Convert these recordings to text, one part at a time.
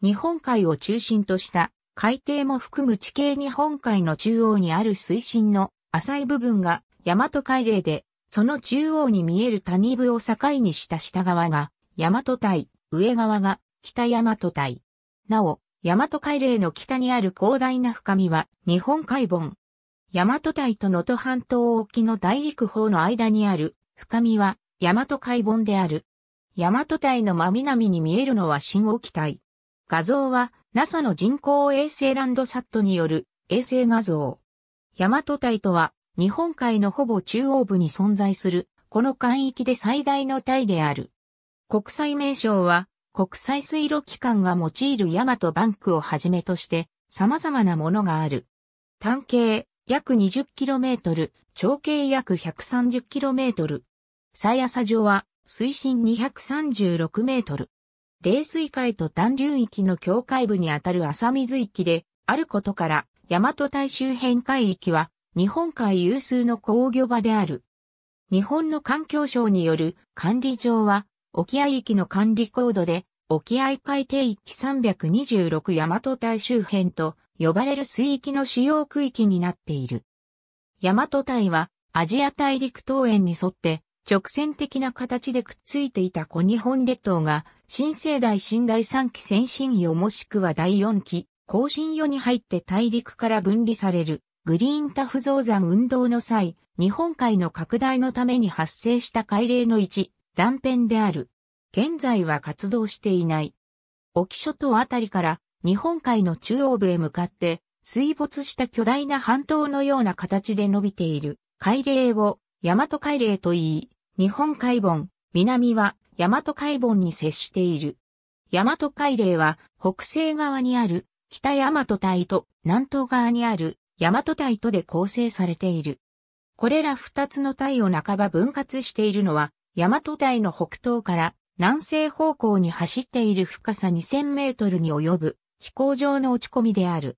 日本海を中心とした海底も含む地形日本海の中央にある水深の浅い部分が大和海嶺で、その中央に見える谷部を境にした下側が大和帯、上側が北大和帯。なお、大和海嶺の北にある広大な深みは日本海盆。大和帯と能登半島沖の大陸方の間にある深みは大和海盆である。大和帯の真南に見えるのは新沖帯。画像は NASA の人工衛星ランドサットによる衛星画像。大和帯とは日本海のほぼ中央部に存在するこの海域で最大の帯である。国際名称は国際水路機関が用いる大和バンクをはじめとして様々なものがある。単径約 20km、長径約 130km。最浅上は水深 236m。冷水海と暖流域の境界部にあたる浅水域で、あることから、大和大周辺海域は、日本海有数の工業場である。日本の環境省による管理上は、沖合域の管理高度で、沖合海底域326大和大周辺と呼ばれる水域の使用区域になっている。大和大はアジア大陸東園に沿って直線的な形でくっついていた小日本列島が新生代新第三期先進世もしくは第四期、後進世に入って大陸から分離される、グリーンタフ増山運動の際、日本海の拡大のために発生した海嶺の一、断片である。現在は活動していない。沖諸島あたりから日本海の中央部へ向かって水没した巨大な半島のような形で伸びている海嶺を大和海嶺と言い、日本海盆、南は大和海盆に接している。大和海嶺は北西側にある北大和帯と南東側にある大和帯とで構成されている。これら二つの帯を半ば分割しているのは大和帯の北東から南西方向に走っている深さ2000メートルに及ぶ飛行場の落ち込みである。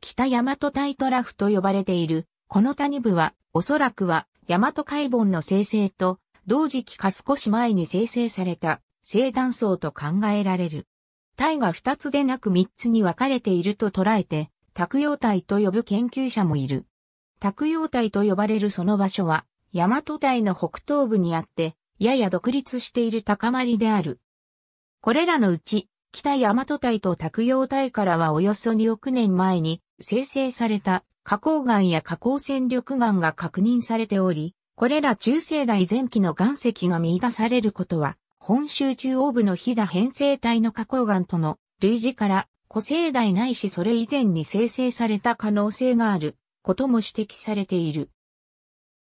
北大和帯トラフと呼ばれているこの谷部はおそらくは大和海盆の生成と同時期か少し前に生成された生断層と考えられる。体が2つでなく3つに分かれていると捉えて、卓洋体と呼ぶ研究者もいる。卓洋体と呼ばれるその場所は、大和体の北東部にあって、やや独立している高まりである。これらのうち、北大和体と卓洋体からはおよそ2億年前に生成された花崗岩や花崗戦力岩が確認されており、これら中世代前期の岩石が見出されることは、本州中央部の飛騨編成体の花崗岩との類似から古生代ないしそれ以前に生成された可能性があることも指摘されている。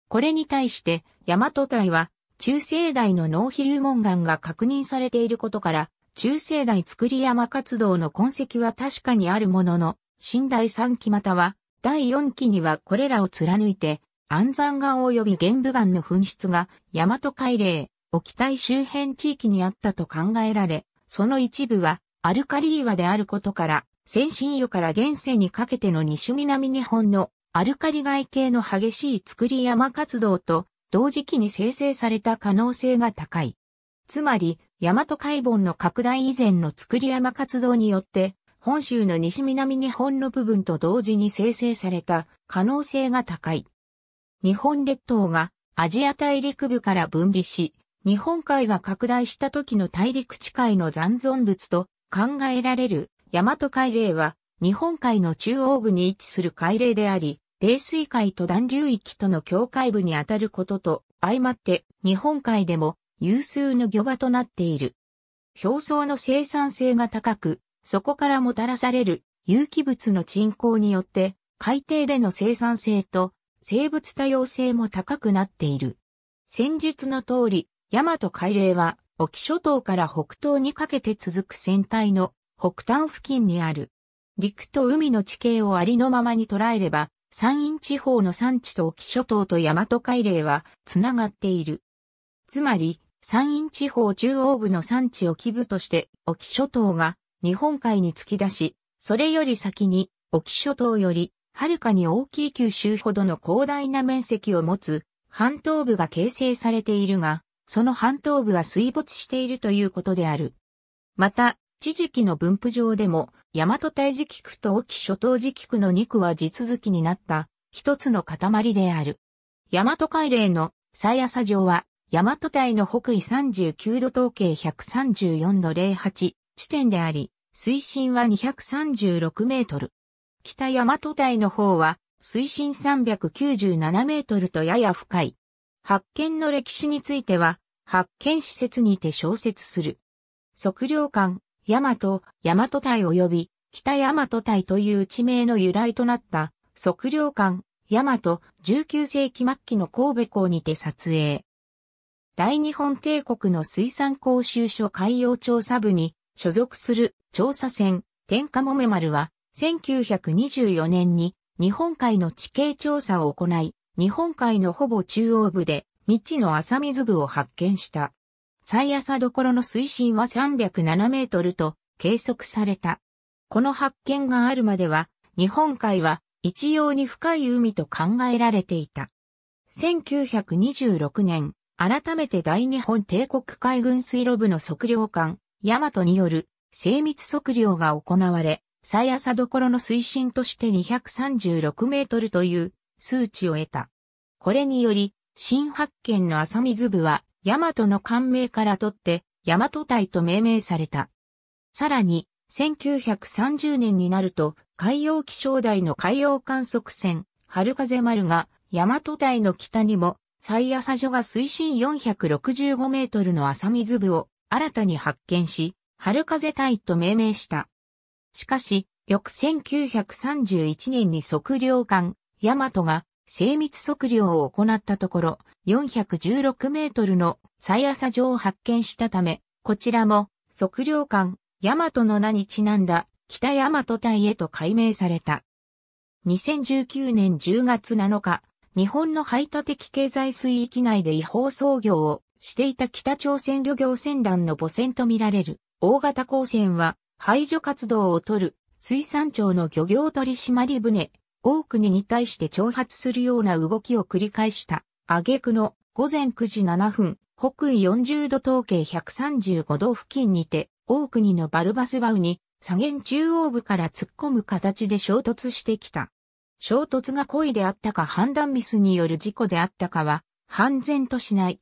これに対して、大和体は中世代の脳比流門岩が確認されていることから、中世代作り山活動の痕跡は確かにあるものの、新第3期または第4期にはこれらを貫いて安山岩及び玄武岩の噴出が、大和海嶺、沖帯周辺地域にあったと考えられ、その一部は、アルカリ岩であることから、先進油から現世にかけての西南日本のアルカリ外系の激しい作り山活動と同時期に生成された可能性が高い。つまり、大和海盆の拡大以前の作り山活動によって、本州の西南日本の部分と同時に生成された可能性が高い。日本列島がアジア大陸部から分離し、日本海が拡大した時の大陸地海の残存物と考えられる大和海嶺は日本海の中央部に位置する海嶺であり、冷水海と暖流域との境界部にあたることと相まって日本海でも有数の漁場となっている。表層の生産性が高く、そこからもたらされる有機物の沈降によって海底での生産性と生物多様性も高くなっている。戦術の通り、大和海嶺は、沖諸島から北東にかけて続く船体の北端付近にある。陸と海の地形をありのままに捉えれば、山陰地方の山地と沖諸島と大和海嶺はつながっている。つまり、山陰地方中央部の山地を基部として沖諸島が日本海に突き出し、それより先に沖諸島よりはるかに大きい九州ほどの広大な面積を持つ半島部が形成されているが、その半島部は水没しているということである。また、地磁気の分布上でも、大和大磁気区と沖諸島磁気区の2区は地続きになった一つの塊である。大和海嶺の最朝城は、大和大の北緯39度統計134度08地点であり、水深は236メートル。北大和帯の方は、水深397メートルとやや深い。発見の歴史については、発見施設にて小説する。測量艦、大和、大和帯及び、北大和帯という地名の由来となった測量艦、大和、19世紀末期の神戸港にて撮影。大日本帝国の水産講習所海洋調査部に所属する調査船、天下もめ丸は1924年に日本海の地形調査を行い、日本海のほぼ中央部で未知の浅水部を発見した。最浅どころの水深は307メートルと計測された。この発見があるまでは、日本海は一様に深い海と考えられていた。1926年、改めて大日本帝国海軍水路部の測量艦、ヤマトによる精密測量が行われ、最浅どころの水深として236メートルという数値を得た。これにより、新発見の浅水部は、ヤマトの官名から取って、ヤマト隊と命名された。さらに、1930年になると、海洋気象台の海洋観測船、春風丸が、大和台の北にも、最浅所が水深465メートルの浅水部を新たに発見し、春風台と命名した。しかし、翌1931年に測量艦、ヤマトが精密測量を行ったところ、416メートルの最浅上を発見したため、こちらも測量艦、ヤマトの名にちなんだ北ヤマト隊へと改名された。2019年10月7日、日本の排他的経済水域内で違法操業をしていた北朝鮮漁業船団の母船とみられる大型航船は排除活動を取る、水産庁の漁業取締船、多くに対して挑発するような動きを繰り返した。挙句の午前9時7分、北緯40度統計135度付近にて、多くにのバルバスバウに、左舷中央部から突っ込む形で衝突してきた。衝突が故意であったか判断ミスによる事故であったかは、判然としない。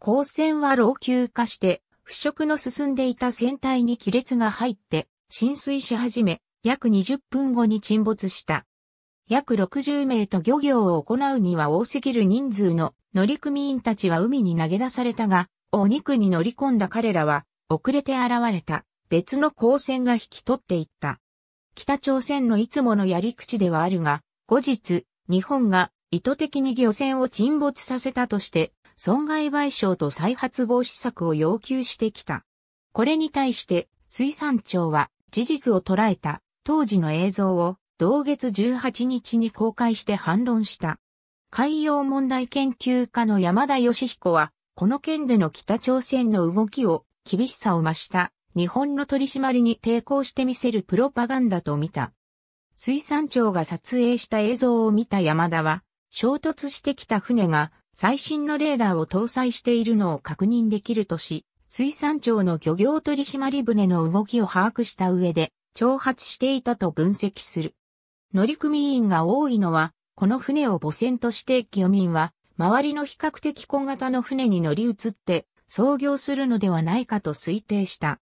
光線は老朽化して、腐食の進んでいた船体に亀裂が入って、浸水し始め、約20分後に沈没した。約60名と漁業を行うには多すぎる人数の乗組員たちは海に投げ出されたが、お肉に乗り込んだ彼らは、遅れて現れた別の光線が引き取っていった。北朝鮮のいつものやり口ではあるが、後日、日本が意図的に漁船を沈没させたとして、損害賠償と再発防止策を要求してきた。これに対して水産庁は事実を捉えた当時の映像を同月18日に公開して反論した。海洋問題研究家の山田義彦は、この件での北朝鮮の動きを厳しさを増した日本の取り締まりに抵抗してみせるプロパガンダと見た。水産庁が撮影した映像を見た山田は、衝突してきた船が最新のレーダーを搭載しているのを確認できるとし、水産庁の漁業取締船の動きを把握した上で、挑発していたと分析する。乗組員が多いのは、この船を母船として漁民は、周りの比較的小型の船に乗り移って、操業するのではないかと推定した。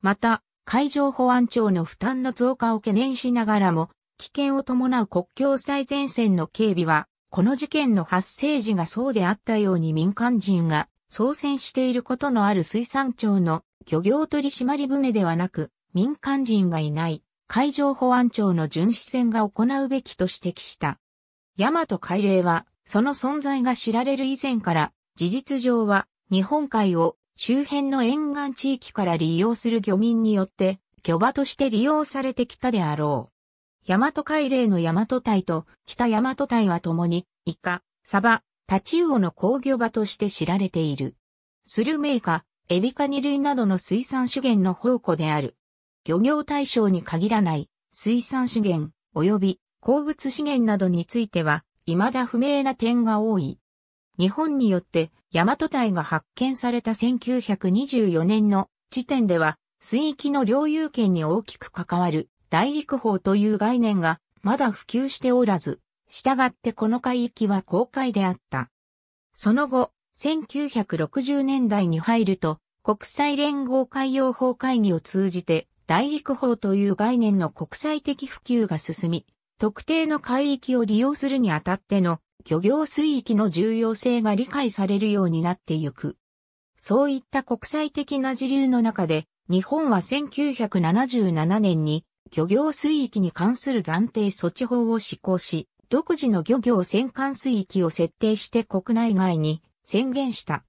また、海上保安庁の負担の増加を懸念しながらも、危険を伴う国境最前線の警備は、この事件の発生時がそうであったように民間人が操船していることのある水産庁の漁業取締船ではなく、民間人がいない海上保安庁の巡視船が行うべきと指摘した。大和海嶺は、その存在が知られる以前から、事実上は日本海を周辺の沿岸地域から利用する漁民によって、漁場として利用されてきたであろう。大和海嶺の大和隊と北大和隊は共に、イカ、サバ、タチウオの工業場として知られている。スルメイカ、エビカニ類などの水産資源の宝庫である。漁業対象に限らない水産資源及び鉱物資源などについては、未だ不明な点が多い。日本によって大和隊が発見された1924年の時点では、水域の領有権に大きく関わる大陸法という概念がまだ普及しておらず、従ってこの海域は公海であった。その後、1960年代に入ると、国際連合海洋法会議を通じて、大陸法という概念の国際的普及が進み、特定の海域を利用するにあたっての漁業水域の重要性が理解されるようになってゆく。そういった国際的な時流の中で、日本は1977年に漁業水域に関する暫定措置法を施行し、独自の漁業戦艦水域を設定して国内外に宣言した。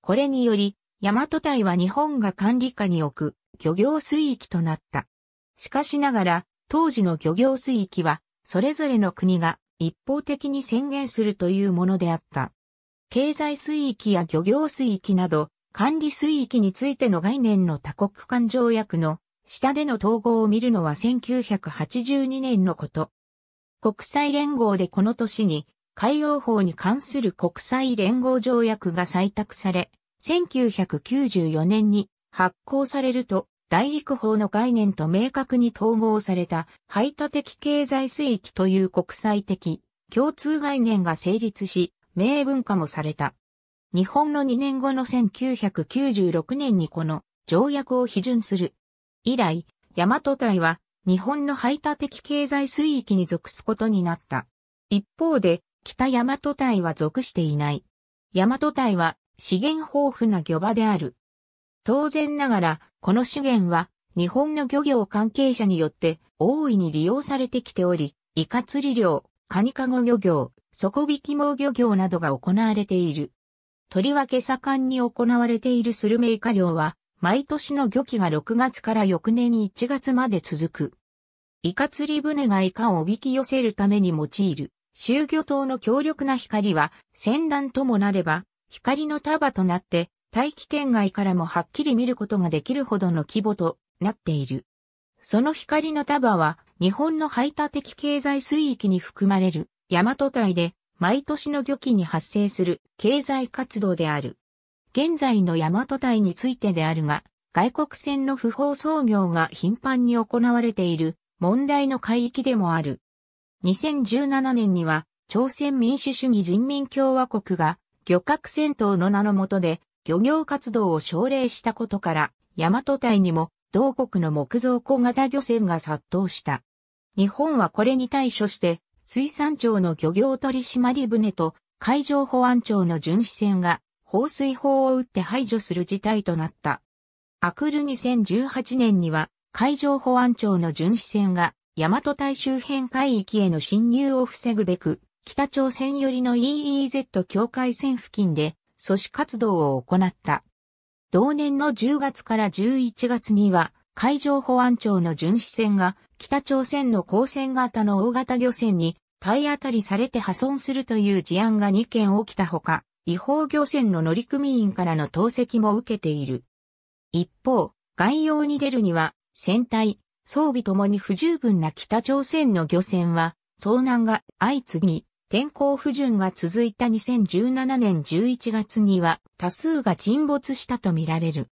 これにより、大和隊は日本が管理下に置く漁業水域となった。しかしながら、当時の漁業水域は、それぞれの国が一方的に宣言するというものであった。経済水域や漁業水域など、管理水域についての概念の多国間条約の下での統合を見るのは1982年のこと。国際連合でこの年に海洋法に関する国際連合条約が採択され、1994年に発行されると大陸法の概念と明確に統合された排他的経済水域という国際的共通概念が成立し、明文化もされた。日本の2年後の1996年にこの条約を批准する以来、大和隊は日本の排他的経済水域に属すことになった。一方で、北大和隊は属していない。大和隊は資源豊富な漁場である。当然ながら、この資源は日本の漁業関係者によって大いに利用されてきており、イカ釣り漁、カニカゴ漁業、底引き網漁業などが行われている。とりわけ盛んに行われているスルメイカ漁は、毎年の漁期が6月から翌年1月まで続く。イカ釣り船がイカをおびき寄せるために用いる、周魚灯の強力な光は、先端ともなれば、光の束となって、大気圏外からもはっきり見ることができるほどの規模となっている。その光の束は、日本の排他的経済水域に含まれる、大和帯で、毎年の漁期に発生する経済活動である。現在の大和隊についてであるが、外国船の不法操業が頻繁に行われている問題の海域でもある。2017年には、朝鮮民主主義人民共和国が漁獲戦闘の名のもとで漁業活動を奨励したことから、大和隊にも同国の木造小型漁船が殺到した。日本はこれに対処して、水産庁の漁業取締船と海上保安庁の巡視船が放水砲を撃って排除する事態となった。アクル2018年には海上保安庁の巡視船が大和大周辺海域への侵入を防ぐべく北朝鮮寄りの EEZ 境界線付近で阻止活動を行った。同年の10月から11月には海上保安庁の巡視船が北朝鮮の光船型の大型漁船に体当たりされて破損するという事案が2件起きたほか、違法漁船の乗組員からの投石も受けている。一方、外洋に出るには、船体、装備ともに不十分な北朝鮮の漁船は、遭難が相次ぎ、天候不順が続いた2017年11月には多数が沈没したとみられる。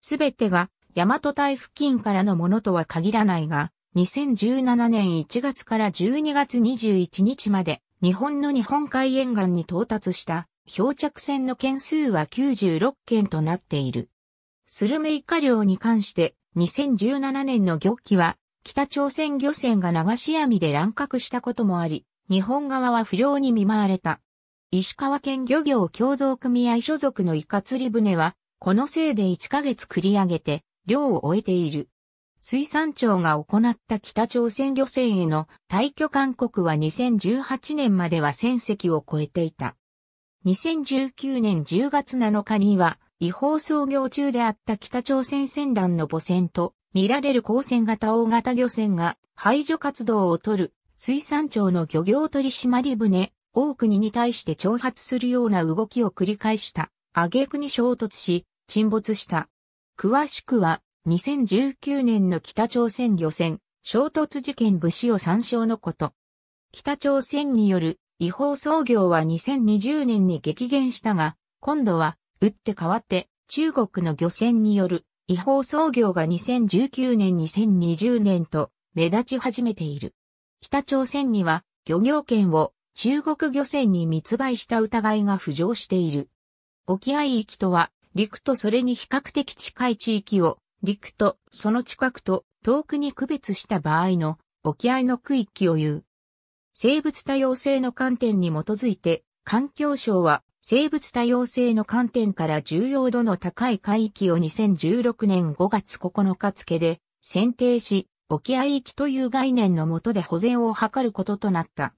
すべてが大和台付近からのものとは限らないが、2017年1月から12月21日まで日本の日本海沿岸に到達した漂着船の件数は96件となっている。スルメイカ漁に関して2017年の漁期は北朝鮮漁船が流し網で乱獲したこともあり、日本側は不良に見舞われた。石川県漁業協同組合所属のイカ釣り船は、このせいで1ヶ月繰り上げて、漁を終えている。水産庁が行った北朝鮮漁船への退去勧告は2018年までは1000隻を超えていた。2019年10月7日には、違法操業中であった北朝鮮船団の母船と、見られる光線型大型漁船が排除活動を取る水産庁の漁業取締船、多くに対して挑発するような動きを繰り返した、挙句に衝突し、沈没した。詳しくは、2019年の北朝鮮漁船、衝突事件武士を参照のこと。北朝鮮による違法操業は2020年に激減したが、今度は、打って変わって、中国の漁船による違法操業が2019年2020年と目立ち始めている。北朝鮮には漁業権を中国漁船に密売した疑いが浮上している。沖合域とは陸とそれに比較的近い地域を陸とその近くと遠くに区別した場合の沖合の区域を言う。生物多様性の観点に基づいて、環境省は生物多様性の観点から重要度の高い海域を2016年5月9日付で選定し、沖合域という概念のもとで保全を図ることとなった。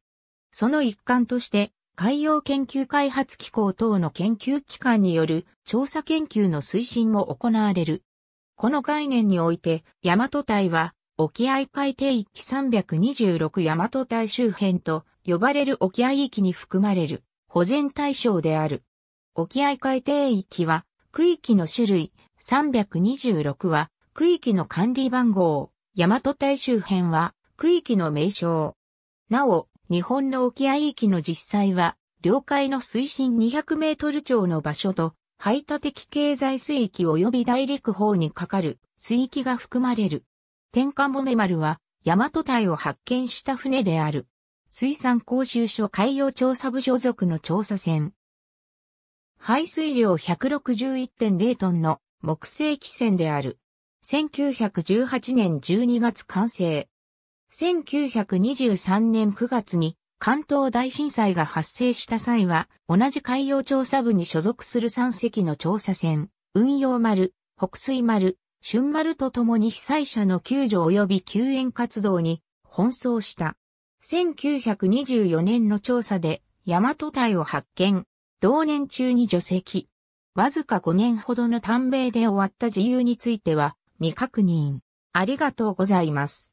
その一環として、海洋研究開発機構等の研究機関による調査研究の推進も行われる。この概念において、大和体は沖合海底域326大和大周辺と呼ばれる沖合域に含まれる保全対象である。沖合海底域は区域の種類326は区域の管理番号、大和大周辺は区域の名称。なお、日本の沖合域の実際は、領海の水深200メートル超の場所と、排他的経済水域及び大陸法にかかる水域が含まれる。天下もめ丸は、大和隊を発見した船である。水産講習所海洋調査部所属の調査船。排水量161.0トンの木製汽船である。1918年12月完成。1923年9月に関東大震災が発生した際は、同じ海洋調査部に所属する3隻の調査船、運用丸、北水丸、春丸と共に被災者の救助及び救援活動に奔走した。1924年の調査で大和隊を発見。同年中に除籍。わずか5年ほどの短命で終わった自由については未確認。ありがとうございます。